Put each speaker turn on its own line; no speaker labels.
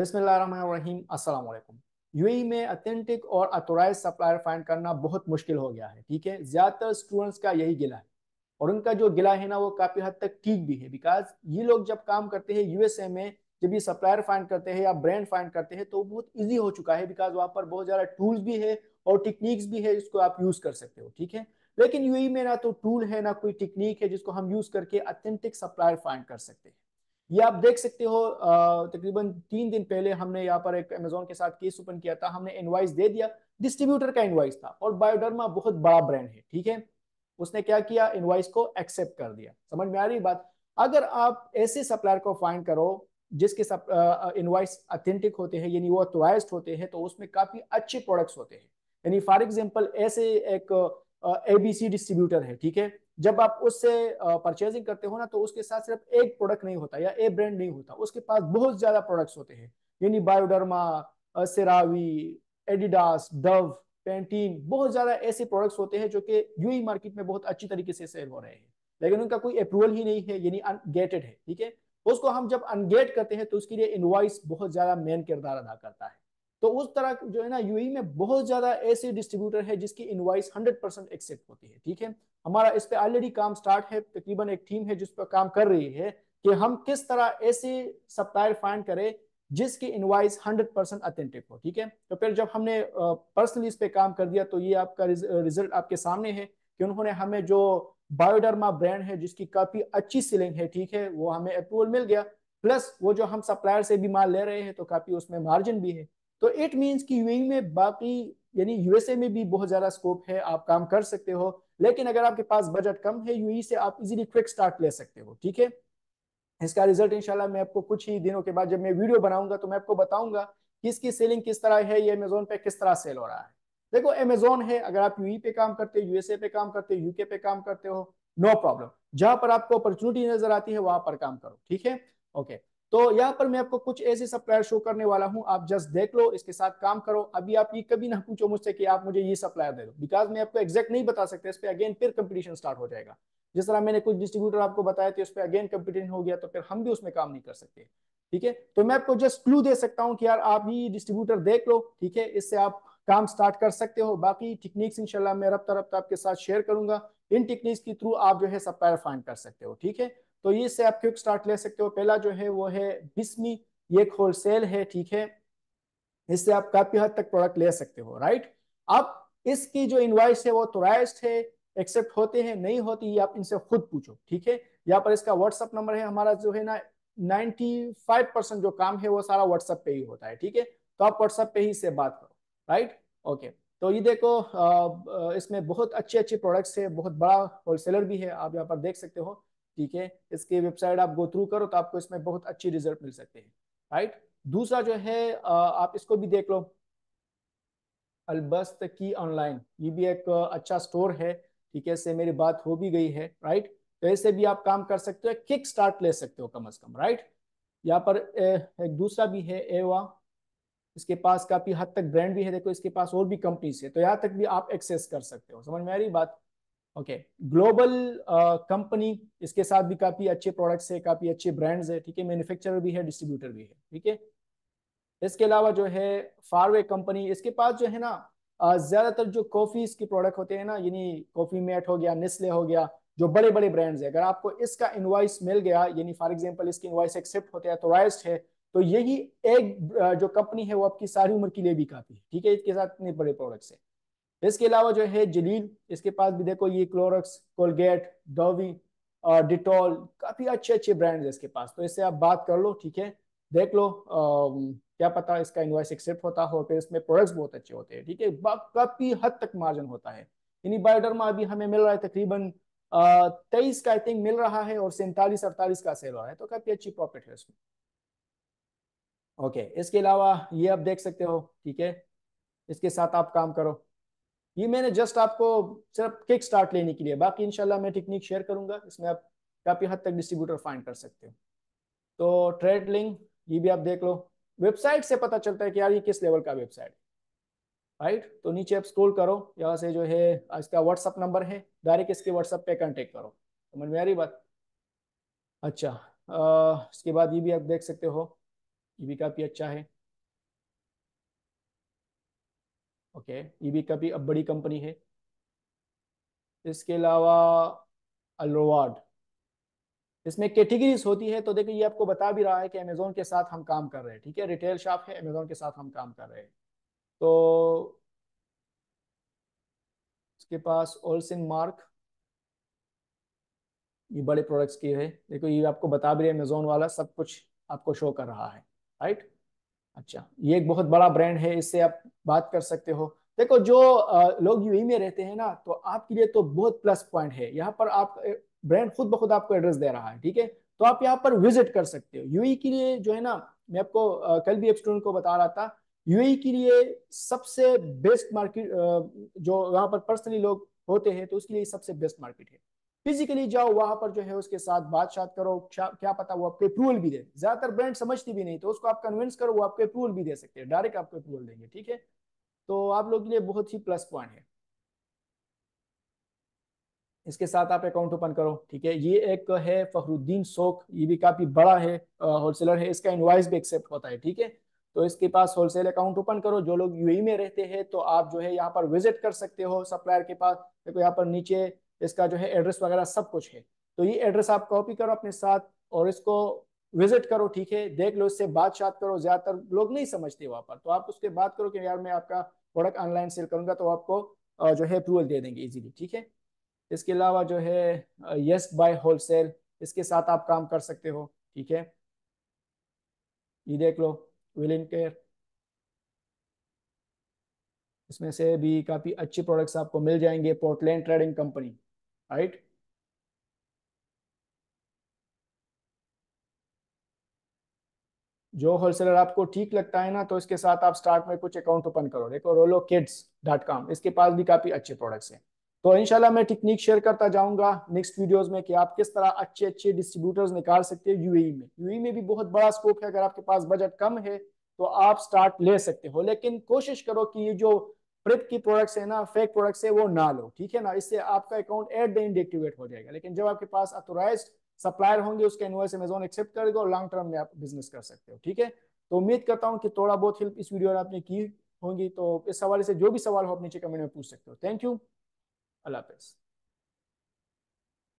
बिसमीम यू ई में अथेंटिक और अथोराइज सप्लायर फाइंड करना बहुत मुश्किल हो गया है ठीक है ज़्यादातर स्टूडेंट्स का यही गिला है और उनका जो गिला है ना वो काफ़ी हद तक ठीक भी है बिकॉज ये लोग जब काम करते हैं यूएसए में जब ये सप्लायर फाइंड करते हैं या ब्रांड फाइंड करते हैं तो बहुत ईजी हो चुका है बिकॉज वहाँ पर बहुत ज़्यादा टूल्स भी है और टेक्निक्स भी है जिसको आप यूज़ कर सकते हो ठीक है लेकिन यू में ना तो टूल है ना कोई टेक्निक है जिसको हम यूज़ करके अथेंटिक सप्लायर फाइंड कर सकते हैं ये आप देख सकते हो तकरीबन तीन दिन पहले हमने यहाँ पर एक अमेजोन के साथ केस ओपन किया था हमने इनवाइस दे दिया डिस्ट्रीब्यूटर का इनवाइस था और बायोडर्मा बहुत बड़ा ब्रांड है ठीक है उसने क्या किया इनवाइस को एक्सेप्ट कर दिया समझ में आ रही बात अगर आप ऐसे सप्लायर को फाइंड करो जिसके सब इनवाइस अथेंटिक होते हैं यानी वो अथोराइज होते हैं तो उसमें काफी अच्छे प्रोडक्ट्स होते हैं यानी फॉर एग्जाम्पल ऐसे एक एबीसी डिस्ट्रीब्यूटर है ठीक है जब आप उससे परचेजिंग करते हो ना तो उसके साथ सिर्फ एक प्रोडक्ट नहीं होता या एक ब्रांड नहीं होता उसके पास बहुत ज्यादा प्रोडक्ट्स होते हैं यानी Bioderma CeraVe Adidas Dove Pantene बहुत ज्यादा ऐसे प्रोडक्ट्स होते हैं जो कि यूई मार्केट में बहुत अच्छी तरीके से सेल हो रहे हैं लेकिन उनका कोई अप्रूवल ही नहीं है यानी अनगेटेड है ठीक है उसको हम जब अनगेट करते हैं तो उसके लिए इनवाइस बहुत ज्यादा मेन किरदार अदा करता है तो उस तरह जो है ना यूएई e में बहुत ज्यादा ऐसे डिस्ट्रीब्यूटर है जिसकी इनवाइस 100 परसेंट एक्सेप्ट होती है ठीक है हमारा इस पे ऑलरेडी काम स्टार्ट है तकरीबन एक टीम है जिस पर काम कर रही है कि हम किस तरह ऐसे सप्लायर फाइंड करें जिसकी इनवाइस 100 परसेंट अथेंटिक हो ठीक है तो फिर जब हमने पर्सनली इस पे काम कर दिया तो ये आपका रिजल्ट आपके सामने है कि उन्होंने हमें जो बायोडर्मा ब्रांड है जिसकी काफी अच्छी सेलिंग है ठीक है वो हमें अप्रूवल मिल गया प्लस वो जो हम सप्लायर से भी माल ले रहे हैं तो काफी उसमें मार्जिन भी है तो इट मीन्स कि यूएई में बाकी यानी यूएसए में भी बहुत ज्यादा स्कोप है आप काम कर सकते हो लेकिन अगर आपके पास बजट कम है यूएई से आप इजीली क्विक स्टार्ट ले सकते हो ठीक है इसका रिजल्ट इंशाल्लाह मैं आपको कुछ ही दिनों के बाद जब मैं वीडियो बनाऊंगा तो मैं आपको बताऊंगा कि इसकी सेलिंग किस तरह है ये अमेजोन पे किस तरह सेल हो रहा है देखो अमेजोन है अगर आप यूई पे काम करते हो यूएसए पे काम करते हो यूके पे काम करते हो नो प्रॉब्लम जहां पर आपको अपॉर्चुनिटी नजर आती है वहां पर काम करो ठीक है ओके तो यहाँ पर मैं आपको कुछ ऐसे सप्लायर शो करने वाला हूँ आप जस्ट देख लो इसके साथ काम करो अभी आप ये कभी ना पूछो मुझसे कि आप मुझे ये सप्लायर दे दो बिकॉज मैं आपको एक्जैक्ट नहीं बता सकता इस पर अगेन फिर कंपटीशन स्टार्ट हो जाएगा जिस तरह मैंने कुछ डिस्ट्रीब्यूटर आपको बताया थे उस पर अगेन कंपटीशन हो गया तो फिर हम भी उसमें काम नहीं कर सकते ठीक है तो मैं आपको जस्ट क्लू दे सकता हूँ कि यार आप ये डिस्ट्रीब्यूटर देख लो ठीक है इससे आप काम स्टार्ट कर सकते हो बाकी टेक्निक्स इंशाल्लाह मैं रफ्ता रफ्ता आपके साथ शेयर करूंगा इन टेक्निक्स के थ्रू आप जो है सप्लायर फाइंड कर सकते हो ठीक है तो इससे आप क्विक स्टार्ट ले सकते हो पहला जो है वो है बिस्मी ये एक होलसेल है ठीक है इससे आप काफी हद तक प्रोडक्ट ले सकते हो राइट अब इसकी जो इनवाइस है वो थोराइज है एक्सेप्ट होते हैं नहीं होती आप इनसे खुद पूछो ठीक है यहाँ पर इसका व्हाट्सअप नंबर है हमारा जो है ना 95 परसेंट जो काम है वो सारा व्हाट्सअप पे ही होता है ठीक है तो आप व्हाट्सएप पे ही से बात करो राइट ओके तो ये देखो इसमें बहुत अच्छे अच्छे प्रोडक्ट्स है बहुत बड़ा होलसेलर भी है आप यहाँ पर देख सकते हो ठीक है इसकी वेबसाइट आप गो थ्रू करो तो आपको इसमें बहुत अच्छी रिजल्ट मिल सकते हैं राइट दूसरा जो है आप इसको भी देख लो अलबस्त की ऑनलाइन ये भी एक अच्छा स्टोर है ठीक है इससे मेरी बात हो भी गई है राइट तो ऐसे भी आप काम कर सकते हो किक स्टार्ट ले सकते हो कम अज कम राइट यहाँ पर एक दूसरा भी है एवा इसके पास काफी हद तक ब्रांड भी है देखो इसके पास और भी कंपनीज है तो यहाँ तक भी आप एक्सेस कर सकते हो समझ में आ रही बात ओके ग्लोबल कंपनी इसके साथ भी काफी अच्छे प्रोडक्ट्स है काफी अच्छे ब्रांड्स है ठीक है मैन्युफैक्चरर भी है डिस्ट्रीब्यूटर भी है ठीक है इसके अलावा जो है फारवे कंपनी इसके पास जो है ना uh, ज्यादातर जो कॉफी के प्रोडक्ट होते हैं ना यानी कॉफी मेट हो गया निस्ले हो गया जो बड़े बड़े ब्रांड्स है अगर आपको इसका इन्वाइस मिल गया यानी फॉर एग्जाम्पल इसके इन्वाइस एक्सेप्ट होते हैं तो है तो यही एक uh, जो कंपनी है वो आपकी सारी उम्र के लिए भी काफी है ठीक है इसके साथ इतने बड़े प्रोडक्ट्स है इसके अलावा जो है जलील इसके पास भी देखो ये क्लोरक्स कोलगेट डोवी और डिटॉल काफ़ी अच्छे अच्छे ब्रांड्स है इसके पास तो इससे आप बात कर लो ठीक है देख लो आ, क्या पता इसका इन्वाइस एक्सेप्ट होता हो फिर इसमें प्रोडक्ट्स बहुत अच्छे होते हैं ठीक है काफ़ी हद तक मार्जिन होता है यानी बायोडर्मा अभी हमें मिल रहा है तकरीबन तेईस का आई थिंक मिल रहा है और सैंतालीस अड़तालीस का सेल हो रहा है तो काफ़ी अच्छी प्रॉफिट है उसमें ओके इसके अलावा ये आप देख सकते हो ठीक है इसके साथ आप काम करो ये मैंने जस्ट आपको सिर्फ किक स्टार्ट लेने के लिए बाकी इनशाला मैं टेक्निक शेयर करूंगा इसमें आप काफ़ी हद तक डिस्ट्रीब्यूटर फाइंड कर सकते हो तो ट्रेड लिंक ये भी आप देख लो वेबसाइट से पता चलता है कि यार ये किस लेवल का वेबसाइट राइट राइट तो नीचे आप स्क्रोल करो यहाँ से जो है इसका व्हाट्सअप नंबर है डायरेक्ट इसके व्हाट्सअप पे कॉन्टेक्ट करो समझ में आ रही बात अच्छा आ, इसके बाद ये भी आप देख सकते हो ये भी काफ़ी अच्छा है ठीक है ईबी का भी अब बड़ी कंपनी है इसके अलावा अलोवाड इसमें कैटेगरीज होती है तो देखिए ये आपको बता भी रहा है कि अमेजोन के साथ हम काम कर रहे हैं ठीक है रिटेल शॉप है अमेजोन के साथ हम काम कर रहे हैं तो इसके पास ओल्सिन मार्क ये बड़े प्रोडक्ट्स की है देखो ये आपको बता भी रहे अमेजोन वाला सब कुछ आपको शो कर रहा है राइट अच्छा ये एक बहुत बड़ा ब्रांड है इससे आप बात कर सकते हो देखो जो लोग यूएई e में रहते हैं ना तो आपके लिए तो बहुत प्लस पॉइंट है यहाँ पर आप ब्रांड खुद ब खुद आपको एड्रेस दे रहा है ठीक है तो आप यहाँ पर विजिट कर सकते हो यूएई e के लिए जो है ना मैं आपको कल भी एक स्टूडेंट को बता रहा था यूएई e के लिए सबसे बेस्ट मार्केट जो यहाँ पर पर्सनली लोग होते हैं तो उसके लिए सबसे बेस्ट मार्केट है फिजिकली जाओ वहां पर जो है उसके साथ बातचात करो क्या पता वो आपको अप्रूवल भी दे ज्यादातर ब्रांड समझती भी नहीं तो उसको आप कन्विंस करो वो आपको अप्रूवल भी दे सकते हैं डायरेक्ट आपको अप्रूवल देंगे ठीक है तो आप लोग के लिए बहुत ही प्लस पॉइंट है इसके साथ आप अकाउंट ओपन करो ठीक है ये एक है फखरुद्दीन सोख ये भी काफी बड़ा है होलसेलर है इसका इनवाइस भी एक्सेप्ट होता है ठीक है तो इसके पास होलसेल अकाउंट ओपन करो जो लोग यूएई e में रहते हैं तो आप जो है यहाँ पर विजिट कर सकते हो सप्लायर के पास देखो तो यहाँ पर नीचे इसका जो है एड्रेस वगैरह सब कुछ है तो ये एड्रेस आप कॉपी करो अपने साथ और इसको विजिट करो ठीक है देख लो इससे बात शात करो ज्यादातर लोग नहीं समझते वहाँ पर तो आप उसके बात करो कि यार मैं आपका प्रोडक्ट ऑनलाइन सेल करूंगा तो आपको जो है अप्रूवल दे देंगे इजीली ठीक है इसके अलावा जो है यस बाय होलसेल इसके साथ आप काम कर सकते हो ठीक है ये देख लो इन केयर इसमें से भी काफ़ी अच्छे प्रोडक्ट्स आपको मिल जाएंगे पोर्टलैंड ट्रेडिंग कंपनी right? जो होलसेलर आपको ठीक लगता है ना तो इसके साथ आप स्टार्ट में कुछ अकाउंट ओपन करो देखो रोलो किड्स डॉट कॉम इसके पास भी काफी अच्छे प्रोडक्ट्स हैं तो इनशाला मैं टेक्निक शेयर करता जाऊंगा नेक्स्ट वीडियोस में कि आप किस तरह अच्छे अच्छे डिस्ट्रीब्यूटर्स निकाल सकते हैं यूएई e में यूएई e में भी बहुत बड़ा स्कोप है अगर आपके पास बजट कम है तो आप स्टार्ट ले सकते हो लेकिन कोशिश करो कि ये जो प्रिप की प्रोडक्ट्स है ना फेक प्रोडक्ट्स है वो ना लो ठीक है ना इससे आपका account at the end activate हो जाएगा लेकिन जब आपके पास अथोराइज सप्लायर होंगे उसके इन्वॉइस अमेजोन एक्सेप्ट करेगा और लॉन्ग टर्म में आप बिजनेस कर सकते हो ठीक है तो उम्मीद करता हूँ कि थोड़ा बहुत हेल्प इस वीडियो में आपने की होंगी तो इस हवाले से जो भी सवाल हो आप नीचे कमेंट में पूछ सकते हो थैंक यू अल्लाह हाफिज़